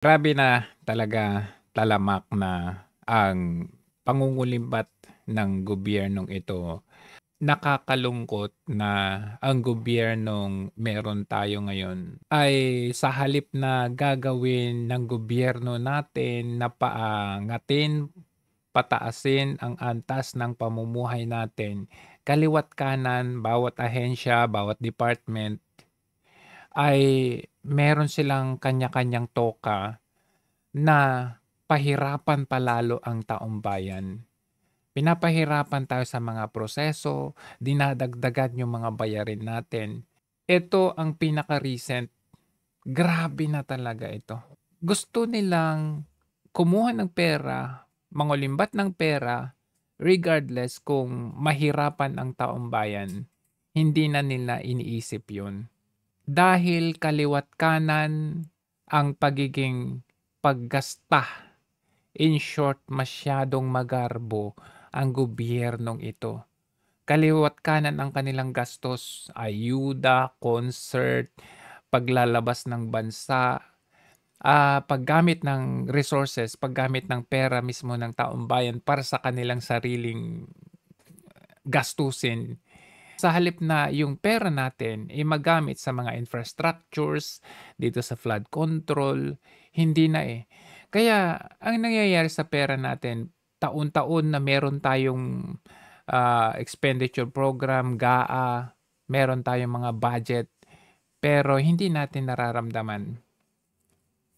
Grabe na talaga talamak na ang pangungulimbat ng gobyernong ito. Nakakalungkot na ang gobyernong meron tayo ngayon ay sa halip na gagawin ng gobyerno natin na paangatin, pataasin ang antas ng pamumuhay natin, kaliwat kanan, bawat ahensya, bawat department, ay meron silang kanya-kanyang toka na pahirapan palalo ang taong bayan. Pinapahirapan tayo sa mga proseso, dinadagdagan yung mga bayarin natin. Ito ang pinaka-recent. Grabe na talaga ito. Gusto nilang kumuha ng pera, mangulimbat ng pera, regardless kung mahirapan ang taong bayan. Hindi na nila iniisip yun dahil kaliwat kanan ang pagiging paggasta. In short, masyadong magarbo ang gobyernong ito. Kaliwat kanan ang kanilang gastos, ayuda, concert, paglalabas ng bansa, uh, paggamit ng resources, paggamit ng pera mismo ng taong bayan para sa kanilang sariling gastusin sa halip na yung pera natin ay magamit sa mga infrastructures, dito sa flood control, hindi na eh. Kaya ang nangyayari sa pera natin, taon-taon na meron tayong uh, expenditure program, GAA, meron tayong mga budget, pero hindi natin nararamdaman.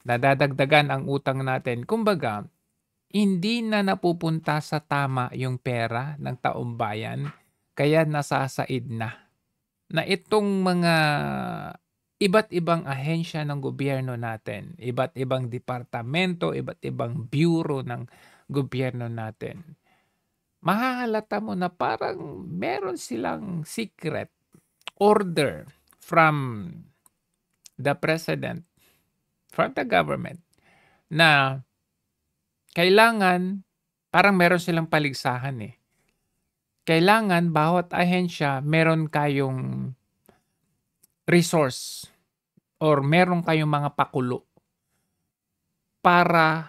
Nadadagdagan ang utang natin. Kumbaga, hindi na napupunta sa tama yung pera ng taong bayan kaya nasasaid na na itong mga iba't ibang ahensya ng gobyerno natin, iba't ibang departamento, iba't ibang bureau ng gobyerno natin, mahahalata mo na parang meron silang secret order from the president, from the government, na kailangan, parang meron silang paligsahan eh kailangan bawat ahensya meron kayong resource or meron kayong mga pakulo para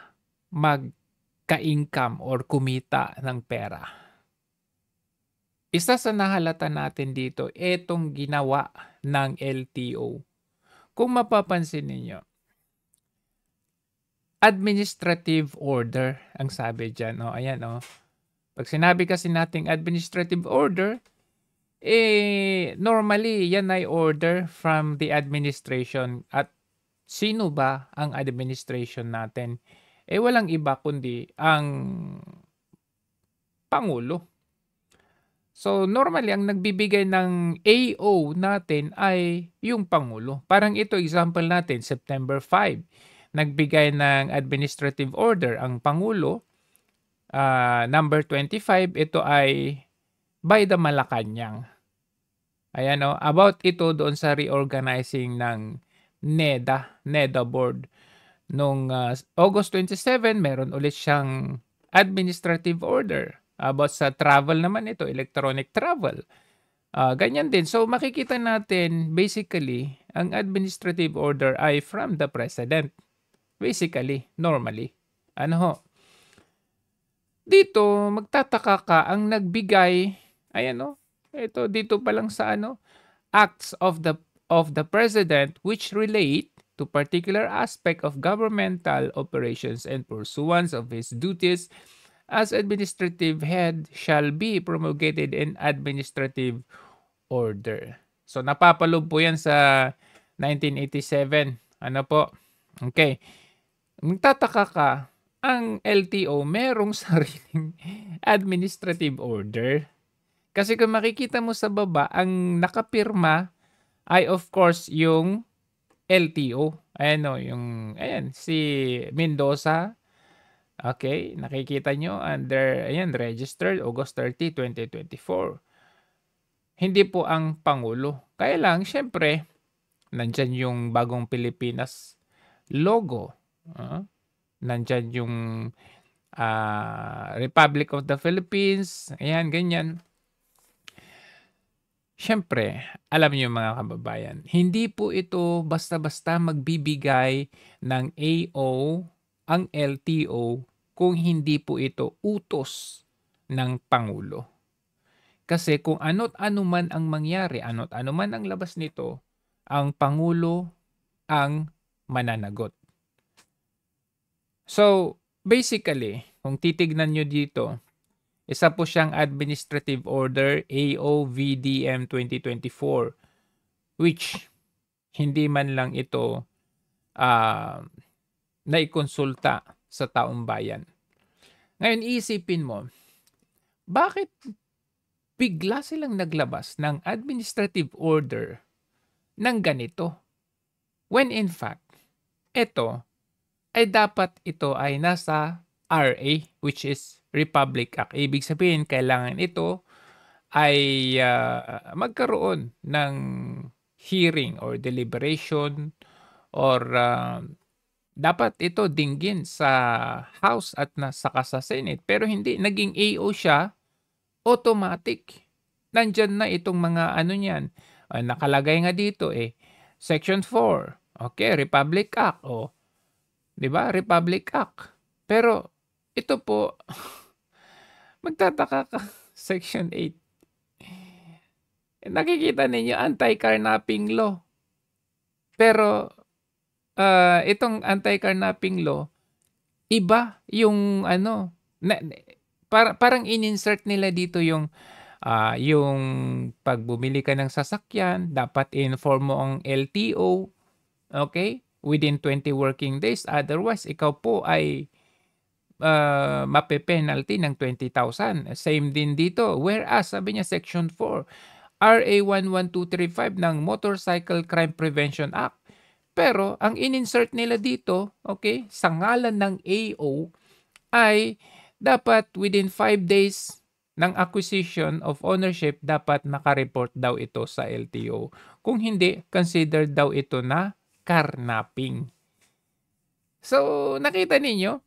magka-income or kumita ng pera. Isa sa nahalata natin dito, itong ginawa ng LTO. Kung mapapansin ninyo, administrative order ang sabi dyan. O, oh, ayan o. Oh. Pag sinabi kasi nating administrative order, eh, normally, yan ay order from the administration. At sino ba ang administration natin? Eh, walang iba kundi ang Pangulo. So, normally, ang nagbibigay ng AO natin ay yung Pangulo. Parang ito, example natin, September 5, nagbigay ng administrative order ang Pangulo uh, number 25, ito ay by the Malacanang. Ayan o, oh, about ito doon sa reorganizing ng NEDA, NEDA board. Noong uh, August 27, meron ulit siyang administrative order. About sa travel naman ito, electronic travel. Uh, ganyan din. So makikita natin, basically, ang administrative order ay from the president. Basically, normally. Ano ho? Dito, magtataka ka ang nagbigay, ayan o, ito dito pa lang sa ano, acts of the of the president which relate to particular aspect of governmental operations and pursuance of his duties as administrative head shall be promulgated in administrative order. So napapalob po 'yan sa 1987. Ano po? Okay. Magtataka ka ang LTO merong sariling administrative order. Kasi kung makikita mo sa baba, ang nakapirma ay of course yung LTO. Ayan o, yung, ayan, si Mendoza. Okay, nakikita nyo under, ayan, registered August 30, 2024. Hindi po ang Pangulo. Kaya lang, syempre, nandyan yung bagong Pilipinas logo. Uh, nandyan yung uh, Republic of the Philippines, ayan, ganyan. Siyempre, alam niyo mga kababayan, hindi po ito basta-basta magbibigay ng AO ang LTO kung hindi po ito utos ng Pangulo. Kasi kung ano't ano man ang mangyari, ano't ano man ang labas nito, ang Pangulo ang mananagot. So, basically, kung titignan nyo dito, isa po siyang Administrative Order AOVDM 2024 which hindi man lang ito uh, naikonsulta sa taong bayan. Ngayon, isipin mo, bakit bigla silang naglabas ng administrative order ng ganito? When in fact, ito ay dapat ito ay nasa RA which is Republic Act. Ibig sabihin, kailangan ito ay uh, magkaroon ng hearing or deliberation or uh, dapat ito dinggin sa House at nasa sa Senate. Pero hindi, naging AO siya, automatic. Nandyan na itong mga ano niyan. Uh, nakalagay nga dito eh. Section 4, okay, Republic Act. O, oh, 'Di ba? Republic Act. Pero ito po magtataka ka Section 8. Eh, nakikita ninyo anti-carnapping law. Pero uh, itong anti-carnapping law iba yung ano na, para, parang ininsert nila dito yung uh, yung pagbumili ka ng sasakyan dapat inform mo ang LTO okay within 20 working days. Otherwise, ikaw po ay uh, mape-penalty ng 20,000. Same din dito. Whereas, sabi niya Section 4, RA 11235 ng Motorcycle Crime Prevention Act. Pero, ang ininsert nila dito, okay, sa ngalan ng AO, ay dapat within 5 days ng acquisition of ownership, dapat nakareport daw ito sa LTO. Kung hindi, considered daw ito na carnapping. So, nakita ninyo,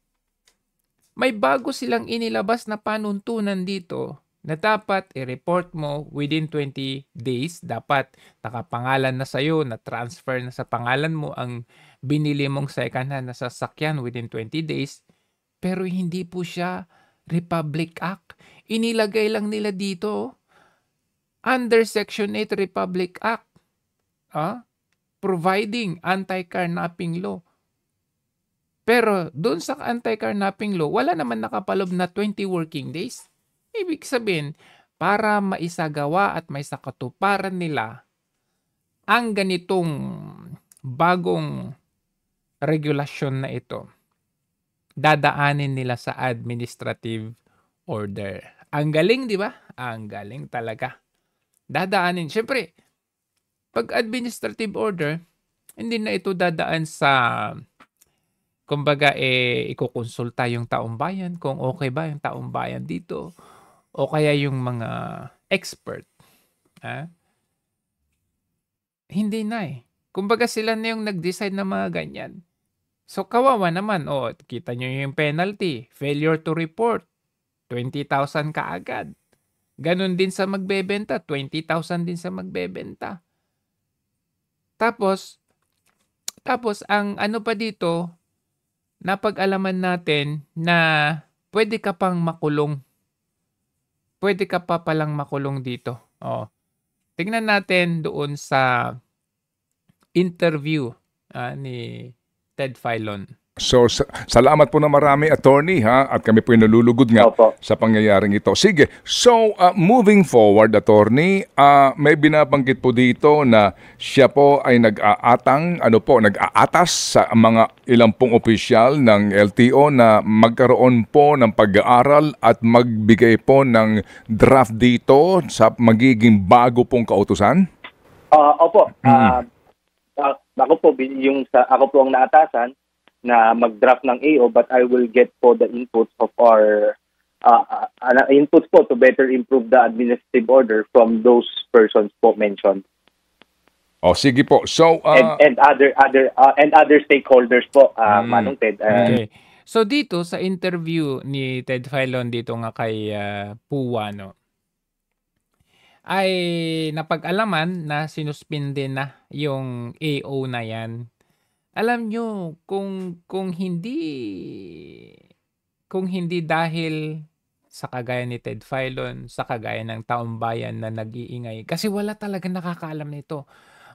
may bago silang inilabas na panuntunan dito na dapat i-report mo within 20 days. Dapat nakapangalan na sa'yo, na-transfer na sa pangalan mo ang binili mong second hand na sasakyan within 20 days. Pero hindi po siya Republic Act. Inilagay lang nila dito oh. under Section 8 Republic Act. Ah? providing anti-carnapping law. Pero doon sa anti-carnapping law, wala naman nakapalob na 20 working days. Ibig sabihin, para maisagawa at maisakatuparan nila ang ganitong bagong regulasyon na ito, dadaanin nila sa administrative order. Ang galing, di ba? Ang galing talaga. Dadaanin. Siyempre, pag administrative order, hindi na ito dadaan sa kumbaga eh ikukonsulta yung taong bayan kung okay ba yung taong bayan dito o kaya yung mga expert. Ha? Hindi na eh. Kumbaga sila na yung nag-decide ng mga ganyan. So kawawa naman, o oh, kita nyo yung penalty, failure to report, 20,000 kaagad. Ganon din sa magbebenta, 20,000 din sa magbebenta. Tapos, tapos ang ano pa dito, napag-alaman natin na pwede ka pang makulong. Pwede ka pa palang makulong dito. Oh. Tingnan natin doon sa interview ah, ni Ted Filon. So salamat po na marami attorney ha at kami po ay nalulugod nga Opo. sa pangyayaring ito. Sige. So uh, moving forward attorney, uh, may binabanggit po dito na siya po ay nag-aatang ano po, nag-aatas sa mga ilang pong opisyal ng LTO na magkaroon po ng pag-aaral at magbigay po ng draft dito sa magiging bago pong kautusan. Uh, opo. Mm. Uh, ako po yung sa ako po ang naatasan na mag-draft ng AO but I will get po the inputs of our uh, uh, uh, inputs po to better improve the administrative order from those persons po mentioned. Oh, sige po. So uh, and, and other other uh, and other stakeholders po uh, mm, Manong Ted. Uh, okay. So dito sa interview ni Ted Filon dito nga kay uh, no, ay napag-alaman na sinuspinde na yung AO na yan alam nyo, kung, kung hindi, kung hindi dahil sa kagaya ni Ted Filon, sa kagaya ng taong bayan na nag-iingay, kasi wala talaga nakakaalam nito.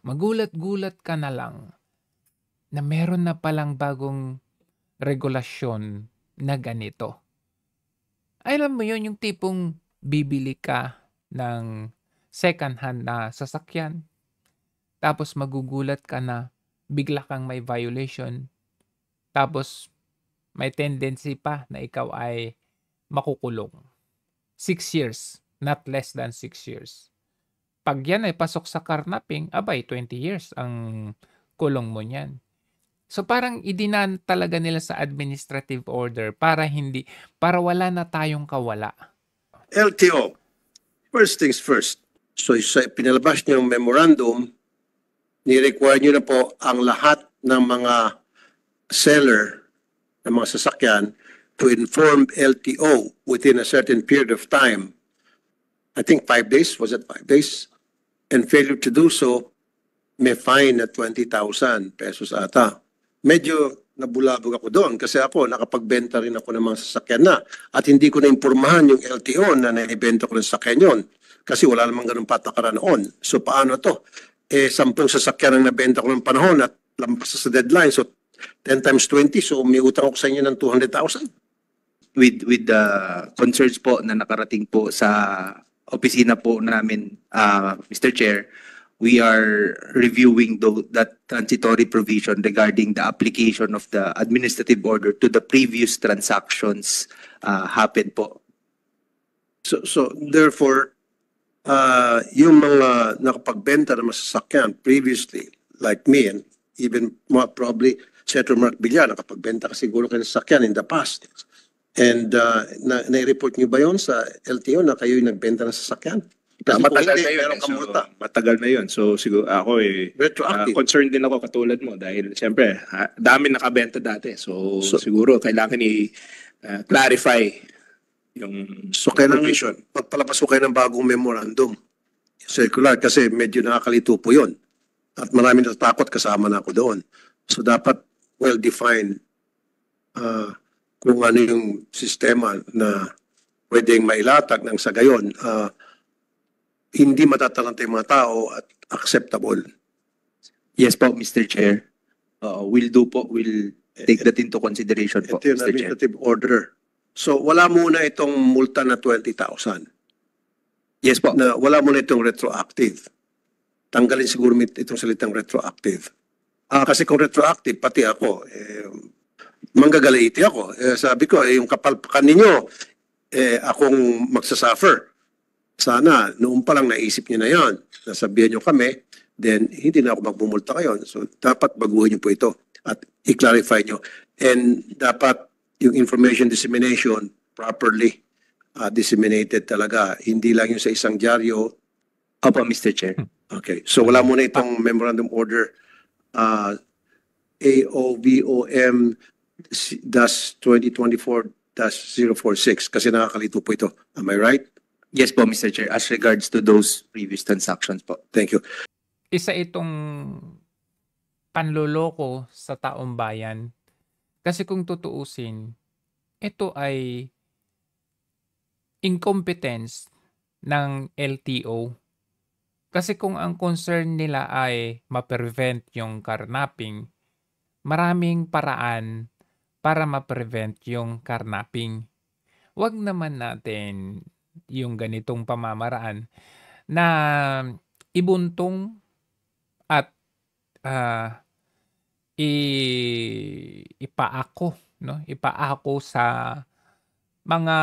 Magulat-gulat ka na lang na meron na palang bagong regulasyon na ganito. Alam mo yon yung tipong bibili ka ng second hand na sasakyan, tapos magugulat ka na bigla kang may violation, tapos may tendency pa na ikaw ay makukulong. 6 years, not less than 6 years. Pag yan ay pasok sa carnapping, abay, 20 years ang kulong mo niyan. So parang idinan talaga nila sa administrative order para hindi para wala na tayong kawala. LTO. First things first. So sa pinalabas niyang memorandum, ni-require nyo na po ang lahat ng mga seller ng mga sasakyan to inform LTO within a certain period of time. I think five days, was it five days? And failure to do so may fine na 20,000 pesos ata. Medyo nabulabog ako doon kasi ako nakapagbenta rin ako ng mga sasakyan na at hindi ko naimpormahan yung LTO na naibenta ko ng sasakyan yun kasi wala namang ganun patakaran noon. So paano to? eh, sampung sasakyan ang nabenta ko ng panahon at lampas sa deadline. So, 10 times 20, so may utang ako sa inyo ng 200,000. With, with the concerns po na nakarating po sa opisina po namin, uh, Mr. Chair, we are reviewing the, that transitory provision regarding the application of the administrative order to the previous transactions uh, happened po. So, so therefore, uh, yung mga nakapagbenta ng masasakyan previously, like me and even more probably Senator Mark Villar, nakapagbenta ka siguro kayo sasakyan in the past. And uh, na, nai report nyo ba yon sa LTO na kayo'y nagbenta ng sasakyan? Kasi matagal hindi, na yun. Eh, so, matagal na yun. So siguro ako eh, uh, concerned din ako katulad mo dahil siyempre ha, dami nakabenta dati. So, so siguro kailangan i uh, clarify yung So kailangan provision. magpalabas ko kayo ng bagong memorandum circular kasi medyo nakakalito po yun. At marami natatakot kasama na ako doon. So dapat well-defined uh, kung ano yung sistema na pwedeng mailatag ng sa gayon uh, ah, hindi matatalanta yung mga tao at acceptable. Yes po, Mr. Chair. Uh, ah, will do po, Will take that into consideration po, Ito yung administrative order. So wala muna itong multa na 20,000. Yes po. Na wala muna itong retroactive. Tanggalin siguro itong salitang retroactive. Ah, kasi kung retroactive, pati ako, eh, manggagalaiti ako. Eh, sabi ko, eh, yung kapalpakan ninyo, eh, akong magsasuffer. Sana, noon pa lang naisip niyo na yan, nasabihan niyo kami, then hindi na ako magmumulta kayo. So, dapat baguhin niyo po ito at i-clarify niyo. And dapat yung information dissemination properly uh, disseminated talaga. Hindi lang yung sa isang dyaryo. Opo, Mr. Chair. Okay. So wala muna itong memorandum order uh, AOVOM dash 2024 dash 046 kasi nakakalito po ito. Am I right? Yes po, Mr. Chair. As regards to those previous transactions po. Thank you. Isa itong panloloko sa taong bayan kasi kung tutuusin, ito ay incompetence ng LTO. Kasi kung ang concern nila ay ma-prevent yung carnapping, maraming paraan para ma-prevent yung carnapping. Huwag naman natin yung ganitong pamamaraan na ibuntong at uh, i ipaako, 'no, ipaako sa mga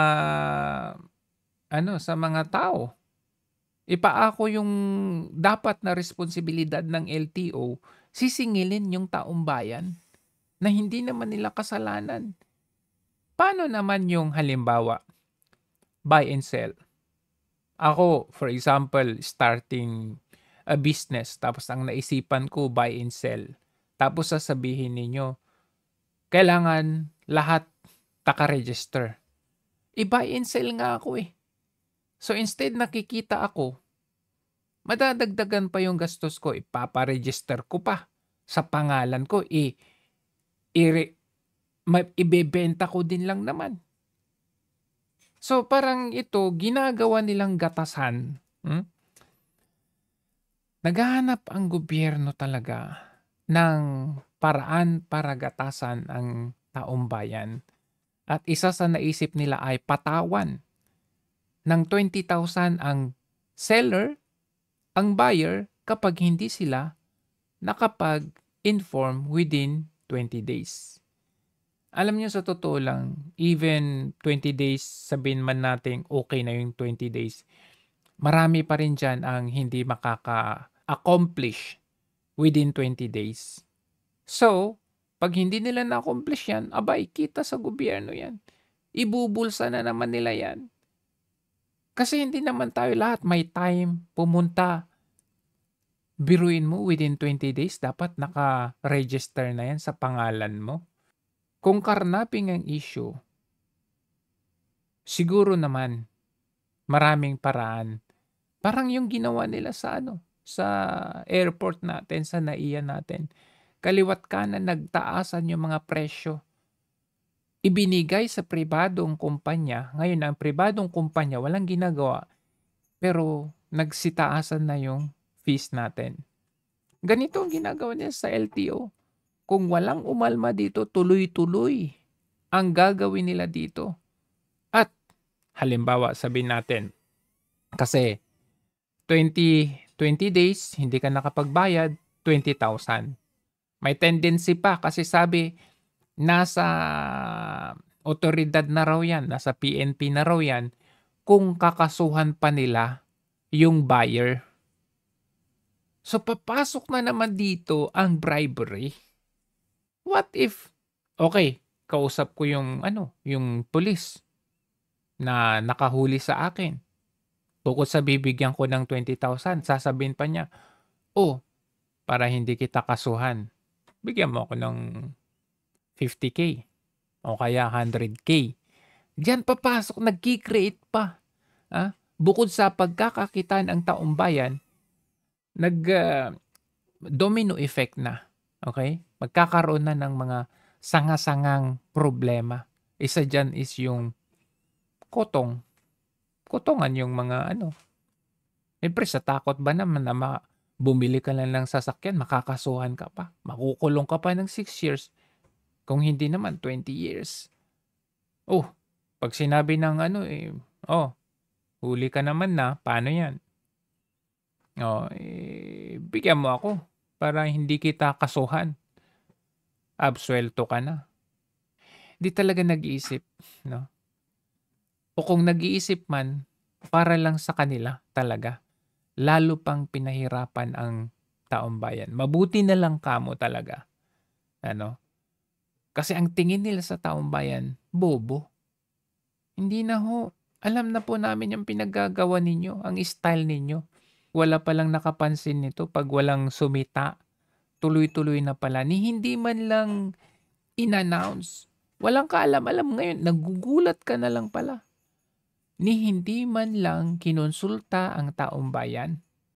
ano, sa mga tao. Ipaako yung dapat na responsibilidad ng LTO, sisingilin yung taong bayan na hindi naman nila kasalanan. Paano naman yung halimbawa, buy and sell? Ako, for example, starting a business tapos ang naisipan ko buy and sell tapos sasabihin ninyo, kailangan lahat taka-register. I-buy eh, and sell nga ako eh. So instead nakikita ako, madadagdagan pa yung gastos ko, ipapa-register ko pa sa pangalan ko, i, i ibebenta ko din lang naman. So parang ito, ginagawa nilang gatasan. Hmm? Naghahanap ang gobyerno talaga ng paraan para gatasan ang taong bayan. At isa sa naisip nila ay patawan ng 20,000 ang seller, ang buyer, kapag hindi sila nakapag-inform within 20 days. Alam niyo sa totoo lang, even 20 days, sabihin man natin okay na yung 20 days, marami pa rin dyan ang hindi makaka-accomplish within 20 days. So, pag hindi nila na-accomplish yan, abay, kita sa gobyerno yan. Ibubulsa na naman nila yan. Kasi hindi naman tayo lahat may time pumunta. Biruin mo within 20 days, dapat naka-register na yan sa pangalan mo. Kung karnaping ang issue, siguro naman maraming paraan. Parang yung ginawa nila sa ano, sa airport natin, sa NAIA natin, kaliwat kanan nagtaasan yung mga presyo. Ibinigay sa pribadong kumpanya, ngayon ang pribadong kumpanya walang ginagawa, pero nagsitaasan na yung fees natin. Ganito ang ginagawa niya sa LTO. Kung walang umalma dito, tuloy-tuloy ang gagawin nila dito. At halimbawa, sabihin natin, kasi 20 20 days, hindi ka nakapagbayad, 20,000. May tendency pa kasi sabi, nasa otoridad na raw yan, nasa PNP na raw yan, kung kakasuhan pa nila yung buyer. So papasok na naman dito ang bribery. What if okay, kausap ko yung ano, yung pulis na nakahuli sa akin. Bukod sa bibigyan ko ng 20,000, sasabihin pa niya, oh, para hindi kita kasuhan, bigyan mo ako ng 50K o kaya 100K. Diyan papasok, nag-create pa. Ha? Bukod sa pagkakakitaan ang taong bayan, nag uh, domino effect na. Okay? Magkakaroon na ng mga sanga-sangang problema. Isa dyan is yung kotong kutungan yung mga ano. Siyempre, eh, sa takot ba naman na ma- bumili ka lang ng sasakyan, makakasuhan ka pa. Makukulong ka pa ng 6 years. Kung hindi naman, 20 years. Oh, pag sinabi ng ano eh, oh, huli ka naman na, paano yan? Oh, eh, bigyan mo ako para hindi kita kasuhan. Absuelto ka na. Di talaga nag-iisip, no? o kung nag-iisip man, para lang sa kanila talaga. Lalo pang pinahirapan ang taong bayan. Mabuti na lang kamo talaga. Ano? Kasi ang tingin nila sa taong bayan, bobo. Hindi na ho. Alam na po namin yung pinaggagawa ninyo, ang style ninyo. Wala palang nakapansin nito pag walang sumita. Tuloy-tuloy na pala. Ni hindi man lang in-announce. Walang kaalam-alam ngayon. Nagugulat ka na lang pala ni hindi man lang kinonsulta ang taong bayan.